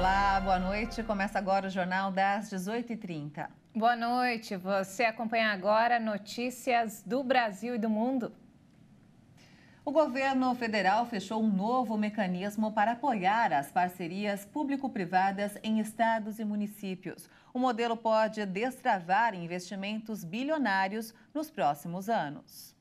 Olá, boa noite. Começa agora o Jornal das 18h30. Boa noite. Você acompanha agora notícias do Brasil e do mundo. O governo federal fechou um novo mecanismo para apoiar as parcerias público-privadas em estados e municípios. O modelo pode destravar investimentos bilionários nos próximos anos.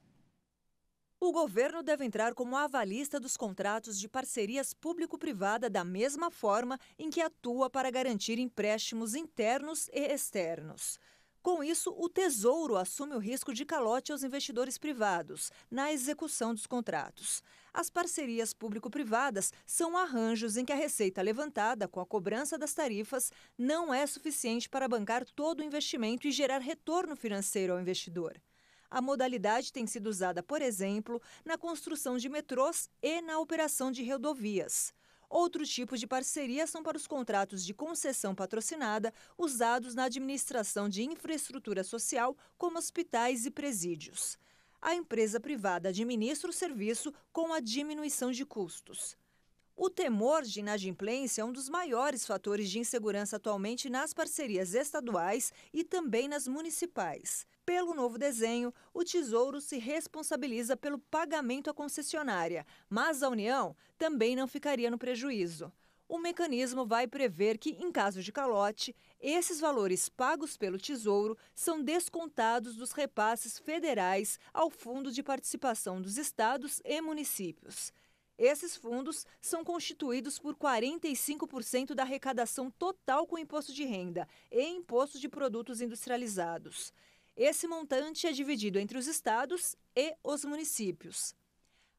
O governo deve entrar como avalista dos contratos de parcerias público-privada da mesma forma em que atua para garantir empréstimos internos e externos. Com isso, o Tesouro assume o risco de calote aos investidores privados na execução dos contratos. As parcerias público-privadas são arranjos em que a receita levantada com a cobrança das tarifas não é suficiente para bancar todo o investimento e gerar retorno financeiro ao investidor. A modalidade tem sido usada, por exemplo, na construção de metrôs e na operação de rodovias. Outro tipo de parceria são para os contratos de concessão patrocinada usados na administração de infraestrutura social, como hospitais e presídios. A empresa privada administra o serviço com a diminuição de custos. O temor de inadimplência é um dos maiores fatores de insegurança atualmente nas parcerias estaduais e também nas municipais. Pelo novo desenho, o Tesouro se responsabiliza pelo pagamento à concessionária, mas a União também não ficaria no prejuízo. O mecanismo vai prever que, em caso de calote, esses valores pagos pelo Tesouro são descontados dos repasses federais ao Fundo de Participação dos Estados e Municípios. Esses fundos são constituídos por 45% da arrecadação total com imposto de renda e imposto de produtos industrializados. Esse montante é dividido entre os estados e os municípios.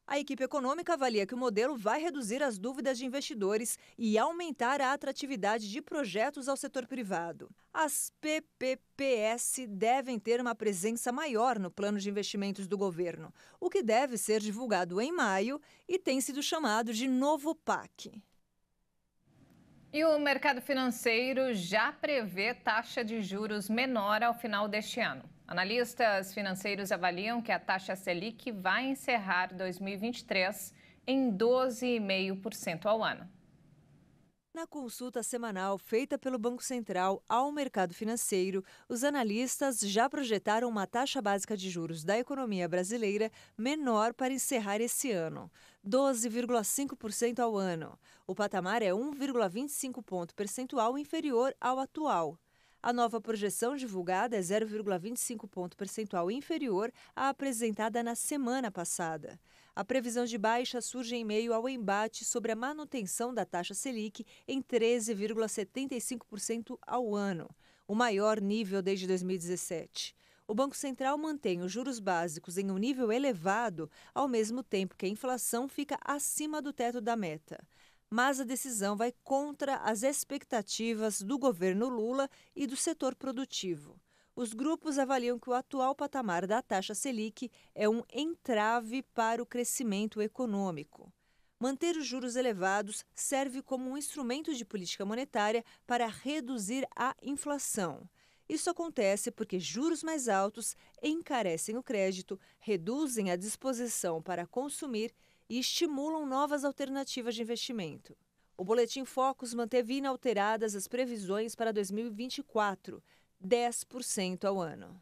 A equipe econômica avalia que o modelo vai reduzir as dúvidas de investidores e aumentar a atratividade de projetos ao setor privado. As PPPs devem ter uma presença maior no plano de investimentos do governo, o que deve ser divulgado em maio e tem sido chamado de novo PAC. E o mercado financeiro já prevê taxa de juros menor ao final deste ano. Analistas financeiros avaliam que a taxa Selic vai encerrar 2023 em 12,5% ao ano. Na consulta semanal feita pelo Banco Central ao mercado financeiro, os analistas já projetaram uma taxa básica de juros da economia brasileira menor para encerrar esse ano, 12,5% ao ano. O patamar é 1,25 ponto percentual inferior ao atual. A nova projeção divulgada é 0,25 ponto percentual inferior à apresentada na semana passada. A previsão de baixa surge em meio ao embate sobre a manutenção da taxa Selic em 13,75% ao ano, o maior nível desde 2017. O Banco Central mantém os juros básicos em um nível elevado, ao mesmo tempo que a inflação fica acima do teto da meta. Mas a decisão vai contra as expectativas do governo Lula e do setor produtivo os grupos avaliam que o atual patamar da taxa Selic é um entrave para o crescimento econômico. Manter os juros elevados serve como um instrumento de política monetária para reduzir a inflação. Isso acontece porque juros mais altos encarecem o crédito, reduzem a disposição para consumir e estimulam novas alternativas de investimento. O Boletim Focus manteve inalteradas as previsões para 2024, 10% ao ano.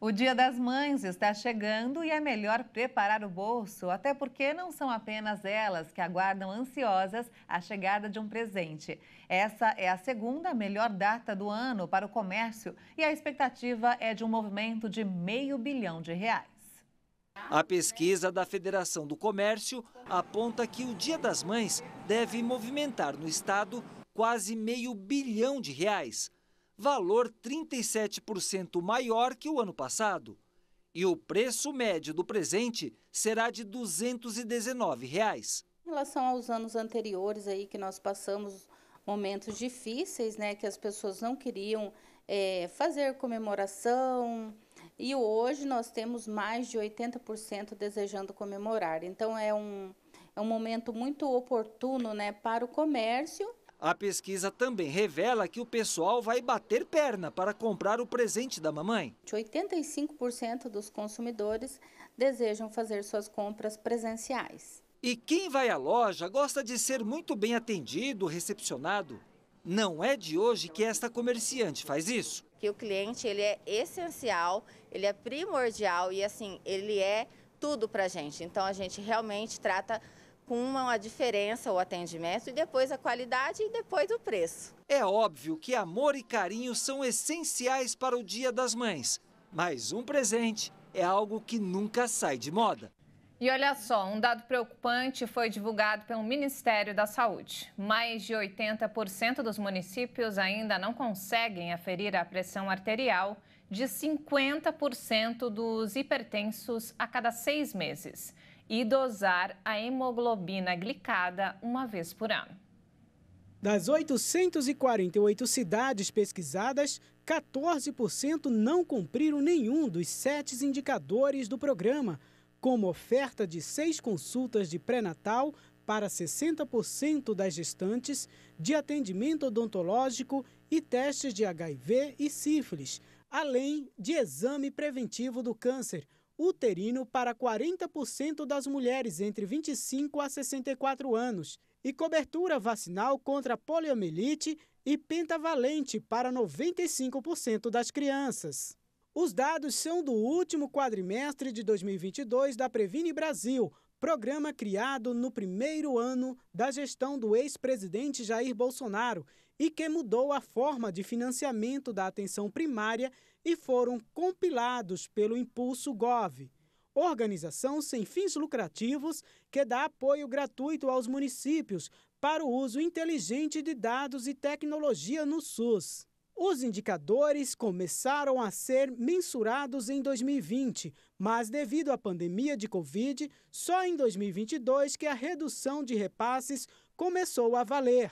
O Dia das Mães está chegando e é melhor preparar o bolso, até porque não são apenas elas que aguardam ansiosas a chegada de um presente. Essa é a segunda melhor data do ano para o comércio e a expectativa é de um movimento de meio bilhão de reais. A pesquisa da Federação do Comércio aponta que o Dia das Mães deve movimentar no estado quase meio bilhão de reais valor 37% maior que o ano passado. E o preço médio do presente será de R$ 219. Reais. Em relação aos anos anteriores aí que nós passamos momentos difíceis, né, que as pessoas não queriam é, fazer comemoração. E hoje nós temos mais de 80% desejando comemorar. Então é um, é um momento muito oportuno né, para o comércio a pesquisa também revela que o pessoal vai bater perna para comprar o presente da mamãe. 85% dos consumidores desejam fazer suas compras presenciais. E quem vai à loja gosta de ser muito bem atendido, recepcionado. Não é de hoje que esta comerciante faz isso. Que o cliente ele é essencial, ele é primordial e assim ele é tudo para gente. Então a gente realmente trata cumam a diferença, o atendimento, e depois a qualidade e depois o preço. É óbvio que amor e carinho são essenciais para o Dia das Mães, mas um presente é algo que nunca sai de moda. E olha só, um dado preocupante foi divulgado pelo Ministério da Saúde. Mais de 80% dos municípios ainda não conseguem aferir a pressão arterial de 50% dos hipertensos a cada seis meses e dosar a hemoglobina glicada uma vez por ano. Das 848 cidades pesquisadas, 14% não cumpriram nenhum dos sete indicadores do programa, como oferta de seis consultas de pré-natal para 60% das gestantes, de atendimento odontológico e testes de HIV e sífilis, além de exame preventivo do câncer uterino para 40% das mulheres entre 25 a 64 anos e cobertura vacinal contra poliomielite e pentavalente para 95% das crianças. Os dados são do último quadrimestre de 2022 da Previne Brasil, programa criado no primeiro ano da gestão do ex-presidente Jair Bolsonaro e que mudou a forma de financiamento da atenção primária e foram compilados pelo Impulso Gov, organização sem fins lucrativos que dá apoio gratuito aos municípios para o uso inteligente de dados e tecnologia no SUS. Os indicadores começaram a ser mensurados em 2020, mas devido à pandemia de Covid, só em 2022 que a redução de repasses começou a valer.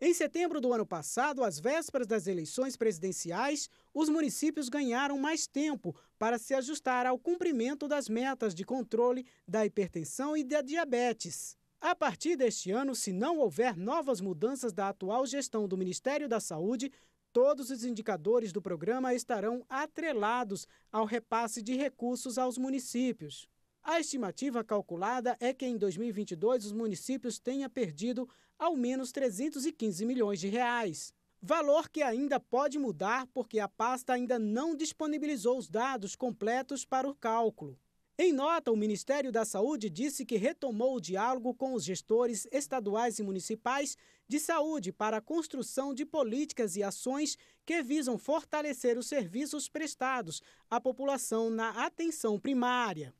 Em setembro do ano passado, às vésperas das eleições presidenciais, os municípios ganharam mais tempo para se ajustar ao cumprimento das metas de controle da hipertensão e da diabetes. A partir deste ano, se não houver novas mudanças da atual gestão do Ministério da Saúde, todos os indicadores do programa estarão atrelados ao repasse de recursos aos municípios. A estimativa calculada é que em 2022 os municípios tenham perdido ao menos 315 milhões de reais. Valor que ainda pode mudar porque a pasta ainda não disponibilizou os dados completos para o cálculo. Em nota, o Ministério da Saúde disse que retomou o diálogo com os gestores estaduais e municipais de saúde para a construção de políticas e ações que visam fortalecer os serviços prestados à população na atenção primária.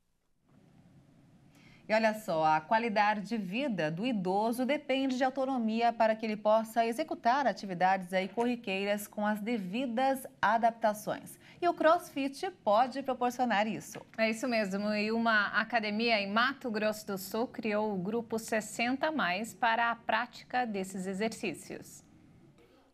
E olha só, a qualidade de vida do idoso depende de autonomia para que ele possa executar atividades aí corriqueiras com as devidas adaptações. E o CrossFit pode proporcionar isso. É isso mesmo. E uma academia em Mato Grosso do Sul criou o grupo 60 mais para a prática desses exercícios.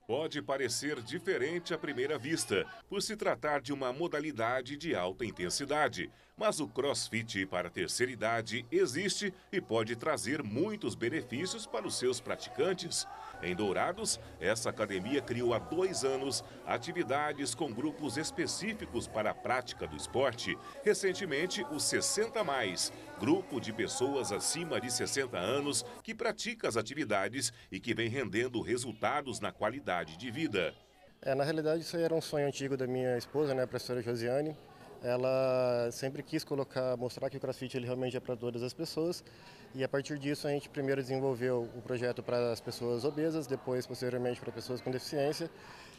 Pode parecer diferente à primeira vista, por se tratar de uma modalidade de alta intensidade, mas o crossfit para a terceira idade existe e pode trazer muitos benefícios para os seus praticantes. Em Dourados, essa academia criou há dois anos atividades com grupos específicos para a prática do esporte. Recentemente, o 60 Mais, grupo de pessoas acima de 60 anos que pratica as atividades e que vem rendendo resultados na qualidade de vida. É, na realidade, isso era um sonho antigo da minha esposa, né, a professora Josiane ela sempre quis colocar, mostrar que o CrossFit ele realmente é para todas as pessoas. E a partir disso a gente primeiro desenvolveu o projeto para as pessoas obesas, depois posteriormente para pessoas com deficiência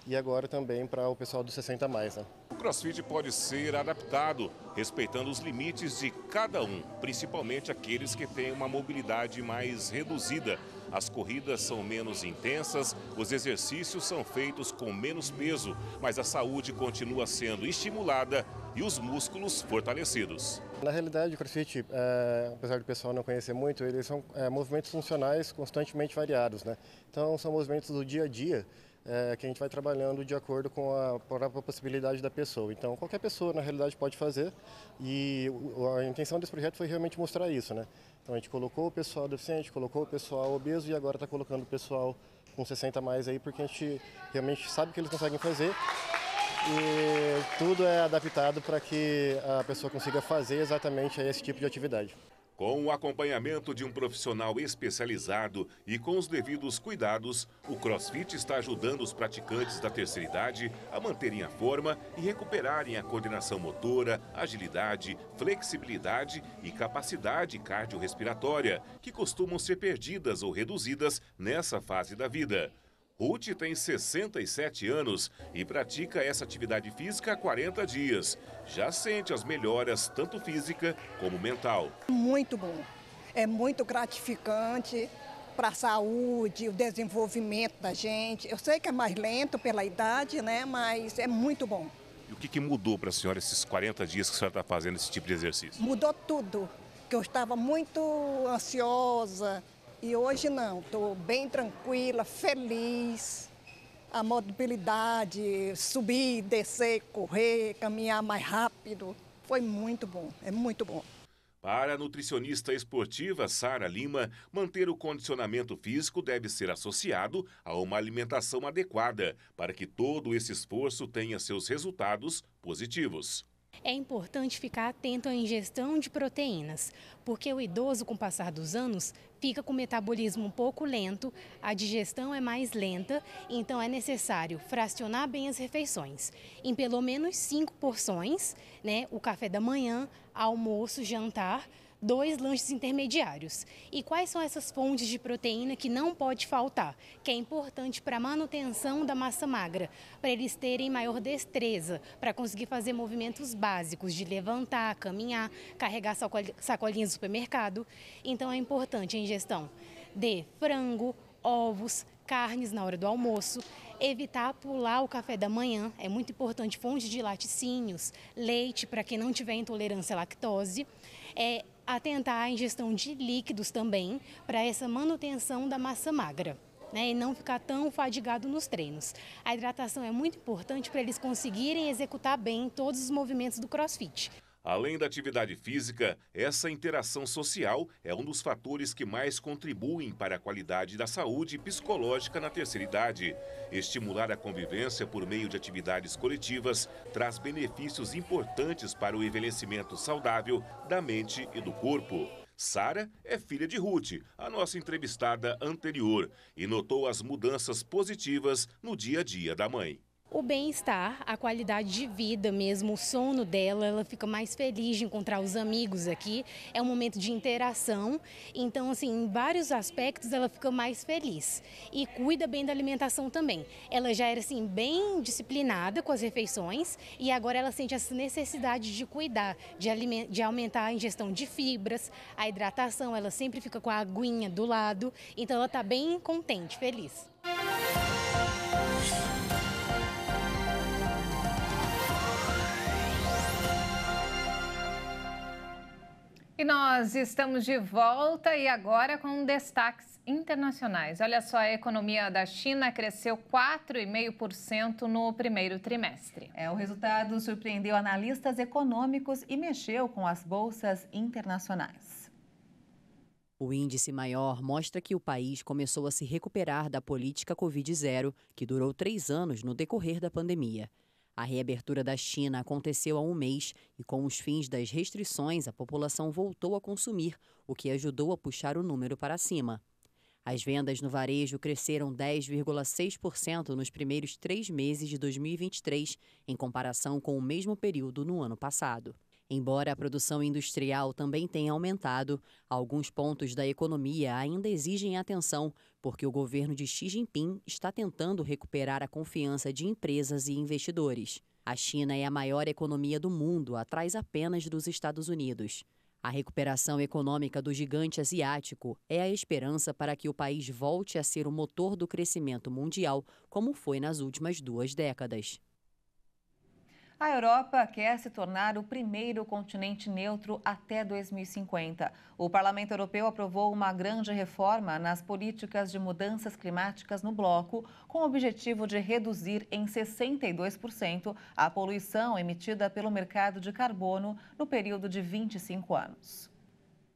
e agora também para o pessoal dos 60 mais. Né? O CrossFit pode ser adaptado, respeitando os limites de cada um, principalmente aqueles que têm uma mobilidade mais reduzida. As corridas são menos intensas, os exercícios são feitos com menos peso, mas a saúde continua sendo estimulada e os músculos fortalecidos. Na realidade, o crossfit, é, apesar do pessoal não conhecer muito, eles são é, movimentos funcionais constantemente variados. Né? Então, são movimentos do dia a dia é, que a gente vai trabalhando de acordo com a própria possibilidade da pessoa. Então, qualquer pessoa, na realidade, pode fazer e a intenção desse projeto foi realmente mostrar isso, né? Então, a gente colocou o pessoal deficiente, colocou o pessoal obeso e agora está colocando o pessoal com 60 mais aí, porque a gente realmente sabe que eles conseguem fazer e tudo é adaptado para que a pessoa consiga fazer exatamente esse tipo de atividade. Com o acompanhamento de um profissional especializado e com os devidos cuidados, o CrossFit está ajudando os praticantes da terceira idade a manterem a forma e recuperarem a coordenação motora, agilidade, flexibilidade e capacidade cardiorrespiratória, que costumam ser perdidas ou reduzidas nessa fase da vida. Ruth tem 67 anos e pratica essa atividade física há 40 dias. Já sente as melhoras, tanto física como mental. Muito bom. É muito gratificante para a saúde, o desenvolvimento da gente. Eu sei que é mais lento pela idade, né? Mas é muito bom. E o que, que mudou para a senhora esses 40 dias que a senhora está fazendo esse tipo de exercício? Mudou tudo. Que eu estava muito ansiosa, e hoje não, estou bem tranquila, feliz. A mobilidade, subir, descer, correr, caminhar mais rápido, foi muito bom, é muito bom. Para a nutricionista esportiva Sara Lima, manter o condicionamento físico deve ser associado a uma alimentação adequada para que todo esse esforço tenha seus resultados positivos é importante ficar atento à ingestão de proteínas, porque o idoso, com o passar dos anos, fica com o metabolismo um pouco lento, a digestão é mais lenta, então é necessário fracionar bem as refeições, em pelo menos cinco porções, né? O café da manhã, almoço, jantar dois lanches intermediários. E quais são essas fontes de proteína que não pode faltar, que é importante para a manutenção da massa magra, para eles terem maior destreza, para conseguir fazer movimentos básicos de levantar, caminhar, carregar sacolinhas do supermercado. Então é importante a ingestão de frango, ovos, carnes na hora do almoço, evitar pular o café da manhã, é muito importante, fonte de laticínios, leite para quem não tiver intolerância à lactose, é, atentar à ingestão de líquidos também para essa manutenção da massa magra. Né, e não ficar tão fadigado nos treinos. A hidratação é muito importante para eles conseguirem executar bem todos os movimentos do crossfit. Além da atividade física, essa interação social é um dos fatores que mais contribuem para a qualidade da saúde psicológica na terceira idade. Estimular a convivência por meio de atividades coletivas traz benefícios importantes para o envelhecimento saudável da mente e do corpo. Sara é filha de Ruth, a nossa entrevistada anterior, e notou as mudanças positivas no dia a dia da mãe. O bem-estar, a qualidade de vida mesmo, o sono dela, ela fica mais feliz de encontrar os amigos aqui. É um momento de interação. Então, assim, em vários aspectos ela fica mais feliz. E cuida bem da alimentação também. Ela já era, assim, bem disciplinada com as refeições e agora ela sente essa necessidade de cuidar, de, de aumentar a ingestão de fibras, a hidratação. Ela sempre fica com a aguinha do lado. Então, ela está bem contente, feliz. Música nós estamos de volta e agora com destaques internacionais. Olha só, a economia da China cresceu 4,5% no primeiro trimestre. É, o resultado surpreendeu analistas econômicos e mexeu com as bolsas internacionais. O índice maior mostra que o país começou a se recuperar da política Covid-0, que durou três anos no decorrer da pandemia. A reabertura da China aconteceu há um mês e, com os fins das restrições, a população voltou a consumir, o que ajudou a puxar o número para cima. As vendas no varejo cresceram 10,6% nos primeiros três meses de 2023, em comparação com o mesmo período no ano passado. Embora a produção industrial também tenha aumentado, alguns pontos da economia ainda exigem atenção, porque o governo de Xi Jinping está tentando recuperar a confiança de empresas e investidores. A China é a maior economia do mundo, atrás apenas dos Estados Unidos. A recuperação econômica do gigante asiático é a esperança para que o país volte a ser o motor do crescimento mundial, como foi nas últimas duas décadas. A Europa quer se tornar o primeiro continente neutro até 2050. O Parlamento Europeu aprovou uma grande reforma nas políticas de mudanças climáticas no bloco, com o objetivo de reduzir em 62% a poluição emitida pelo mercado de carbono no período de 25 anos.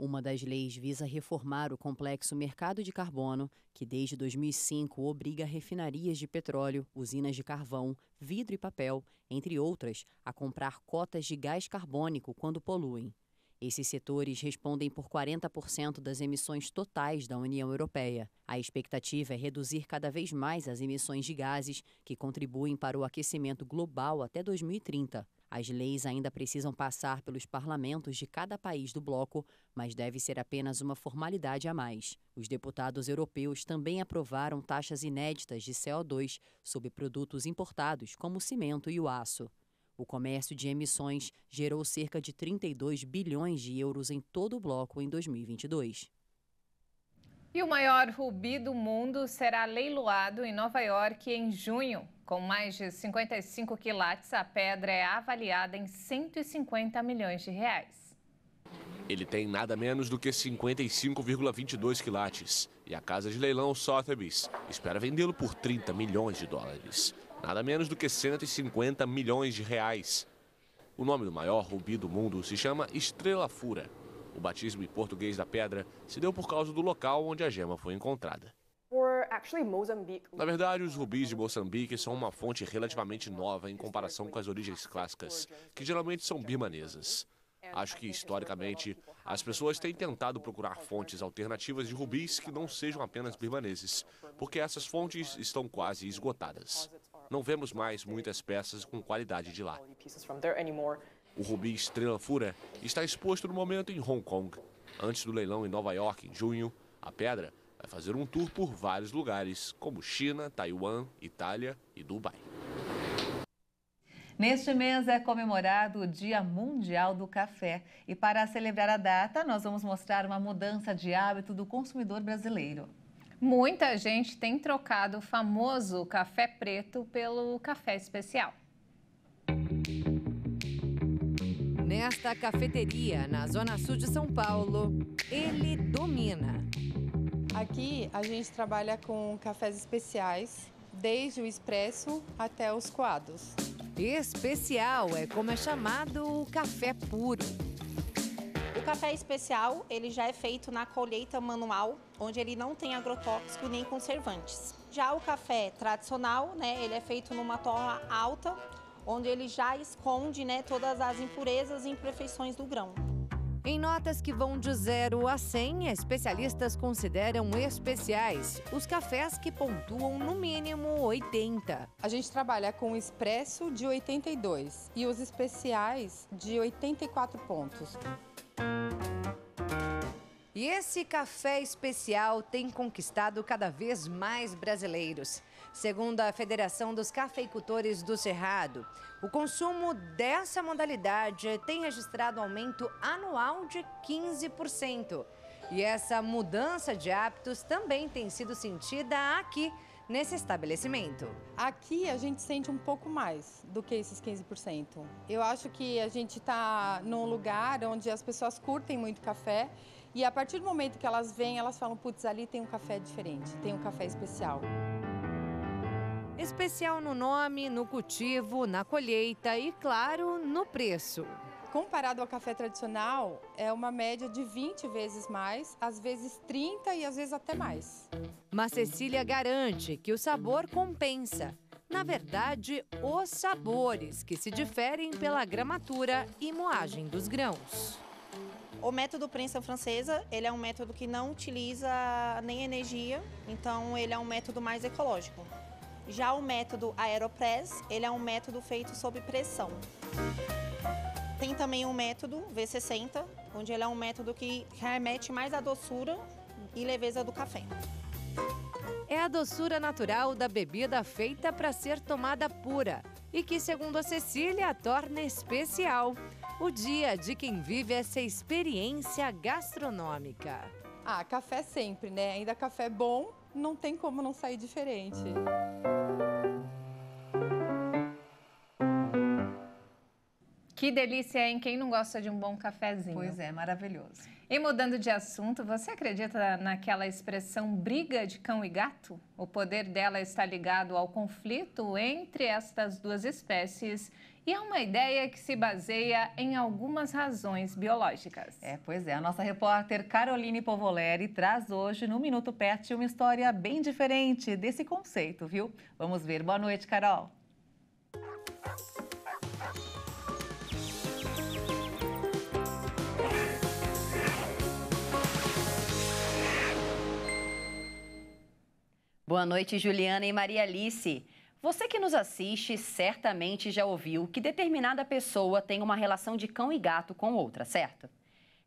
Uma das leis visa reformar o complexo mercado de carbono, que desde 2005 obriga refinarias de petróleo, usinas de carvão, vidro e papel, entre outras, a comprar cotas de gás carbônico quando poluem. Esses setores respondem por 40% das emissões totais da União Europeia. A expectativa é reduzir cada vez mais as emissões de gases que contribuem para o aquecimento global até 2030. As leis ainda precisam passar pelos parlamentos de cada país do bloco, mas deve ser apenas uma formalidade a mais. Os deputados europeus também aprovaram taxas inéditas de CO2 sobre produtos importados, como o cimento e o aço. O comércio de emissões gerou cerca de 32 bilhões de euros em todo o bloco em 2022. E o maior rubi do mundo será leiloado em Nova York em junho. Com mais de 55 quilates, a pedra é avaliada em 150 milhões de reais. Ele tem nada menos do que 55,22 quilates e a casa de leilão Sotheby's espera vendê-lo por 30 milhões de dólares, nada menos do que 150 milhões de reais. O nome do maior rubi do mundo se chama Estrela Fura. O batismo em português da pedra se deu por causa do local onde a gema foi encontrada. Na verdade, os rubis de Moçambique são uma fonte relativamente nova em comparação com as origens clássicas, que geralmente são birmanesas. Acho que, historicamente, as pessoas têm tentado procurar fontes alternativas de rubis que não sejam apenas birmaneses, porque essas fontes estão quase esgotadas. Não vemos mais muitas peças com qualidade de lá. O rubi Estrela Fura está exposto no momento em Hong Kong. Antes do leilão em Nova York, em junho, a pedra fazer um tour por vários lugares, como China, Taiwan, Itália e Dubai. Neste mês é comemorado o Dia Mundial do Café. E para celebrar a data, nós vamos mostrar uma mudança de hábito do consumidor brasileiro. Muita gente tem trocado o famoso café preto pelo café especial. Nesta cafeteria, na zona sul de São Paulo, ele domina. Aqui a gente trabalha com cafés especiais, desde o expresso até os coados. Especial é como é chamado o café puro. O café especial, ele já é feito na colheita manual, onde ele não tem agrotóxico nem conservantes. Já o café tradicional, né, ele é feito numa torra alta, onde ele já esconde, né, todas as impurezas e imperfeições do grão. Em notas que vão de 0 a 100, especialistas consideram especiais os cafés que pontuam no mínimo 80. A gente trabalha com o expresso de 82 e os especiais de 84 pontos. E esse café especial tem conquistado cada vez mais brasileiros. Segundo a Federação dos Cafeicultores do Cerrado, o consumo dessa modalidade tem registrado aumento anual de 15%. E essa mudança de hábitos também tem sido sentida aqui nesse estabelecimento. Aqui a gente sente um pouco mais do que esses 15%. Eu acho que a gente está num lugar onde as pessoas curtem muito café e a partir do momento que elas vêm, elas falam, putz, ali tem um café diferente, tem um café especial. Especial no nome, no cultivo, na colheita e, claro, no preço. Comparado ao café tradicional, é uma média de 20 vezes mais, às vezes 30 e às vezes até mais. Mas Cecília garante que o sabor compensa. Na verdade, os sabores que se diferem pela gramatura e moagem dos grãos. O método prensa francesa, ele é um método que não utiliza nem energia, então ele é um método mais ecológico. Já o método Aeropress, ele é um método feito sob pressão. Tem também o um método V60, onde ele é um método que remete mais à doçura e leveza do café. É a doçura natural da bebida feita para ser tomada pura e que, segundo a Cecília, a torna especial. O dia de quem vive essa experiência gastronômica. Ah, café sempre, né? Ainda café bom, não tem como não sair diferente. Que delícia, hein? Quem não gosta de um bom cafezinho? Pois é, maravilhoso. E mudando de assunto, você acredita naquela expressão briga de cão e gato? O poder dela está ligado ao conflito entre estas duas espécies e é uma ideia que se baseia em algumas razões biológicas. É, pois é. A nossa repórter Caroline Povoleri traz hoje no Minuto Pet uma história bem diferente desse conceito, viu? Vamos ver. Boa noite, Carol. Boa noite, Juliana e Maria Alice. Você que nos assiste certamente já ouviu que determinada pessoa tem uma relação de cão e gato com outra, certo?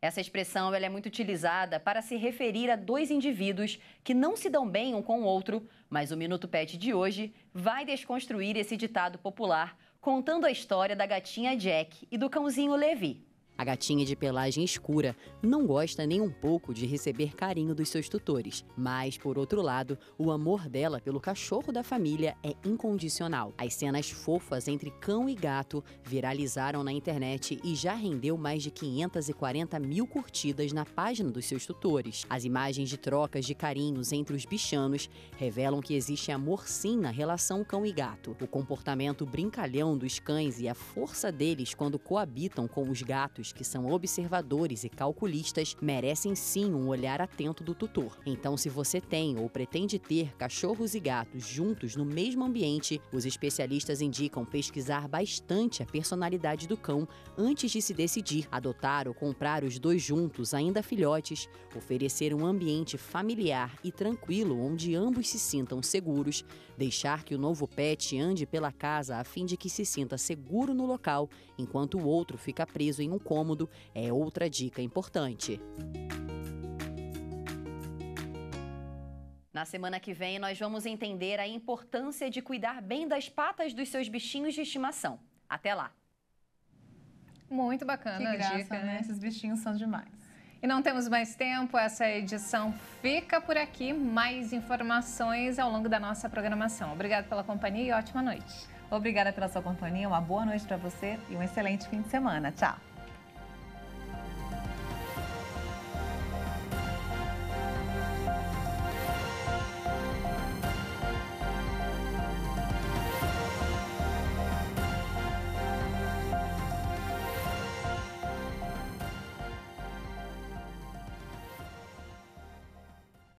Essa expressão é muito utilizada para se referir a dois indivíduos que não se dão bem um com o outro, mas o Minuto Pet de hoje vai desconstruir esse ditado popular contando a história da gatinha Jack e do cãozinho Levi. A gatinha de pelagem escura não gosta nem um pouco de receber carinho dos seus tutores, mas, por outro lado, o amor dela pelo cachorro da família é incondicional. As cenas fofas entre cão e gato viralizaram na internet e já rendeu mais de 540 mil curtidas na página dos seus tutores. As imagens de trocas de carinhos entre os bichanos revelam que existe amor sim na relação cão e gato. O comportamento brincalhão dos cães e a força deles quando coabitam com os gatos que são observadores e calculistas, merecem sim um olhar atento do tutor. Então, se você tem ou pretende ter cachorros e gatos juntos no mesmo ambiente, os especialistas indicam pesquisar bastante a personalidade do cão antes de se decidir adotar ou comprar os dois juntos, ainda filhotes, oferecer um ambiente familiar e tranquilo onde ambos se sintam seguros, Deixar que o novo pet ande pela casa a fim de que se sinta seguro no local, enquanto o outro fica preso em um cômodo, é outra dica importante. Na semana que vem, nós vamos entender a importância de cuidar bem das patas dos seus bichinhos de estimação. Até lá! Muito bacana que graça, dica, né? né? Esses bichinhos são demais. E não temos mais tempo, essa edição fica por aqui. Mais informações ao longo da nossa programação. Obrigada pela companhia e ótima noite. Obrigada pela sua companhia, uma boa noite para você e um excelente fim de semana. Tchau!